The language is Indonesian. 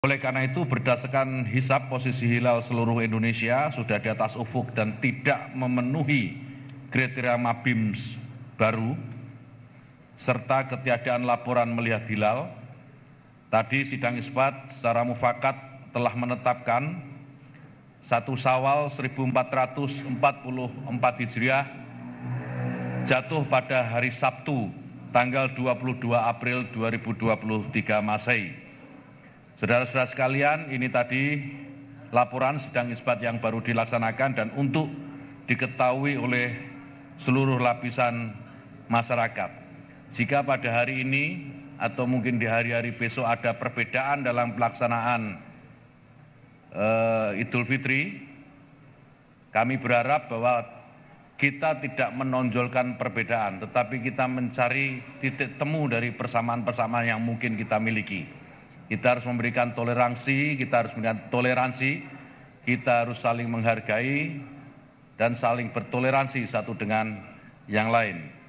Oleh karena itu berdasarkan hisap posisi hilal seluruh Indonesia sudah di atas ufuk dan tidak memenuhi kriteria MABIMS baru serta ketiadaan laporan melihat hilal. Tadi sidang isbat secara mufakat telah menetapkan satu Sawal 1444 Hijriah jatuh pada hari Sabtu tanggal 22 April 2023 Masehi Saudara-saudara sekalian, ini tadi laporan sedang isbat yang baru dilaksanakan dan untuk diketahui oleh seluruh lapisan masyarakat. Jika pada hari ini atau mungkin di hari-hari besok ada perbedaan dalam pelaksanaan uh, Idul Fitri, kami berharap bahwa kita tidak menonjolkan perbedaan, tetapi kita mencari titik temu dari persamaan-persamaan yang mungkin kita miliki. Kita harus memberikan toleransi, kita harus memberikan toleransi, kita harus saling menghargai dan saling bertoleransi satu dengan yang lain.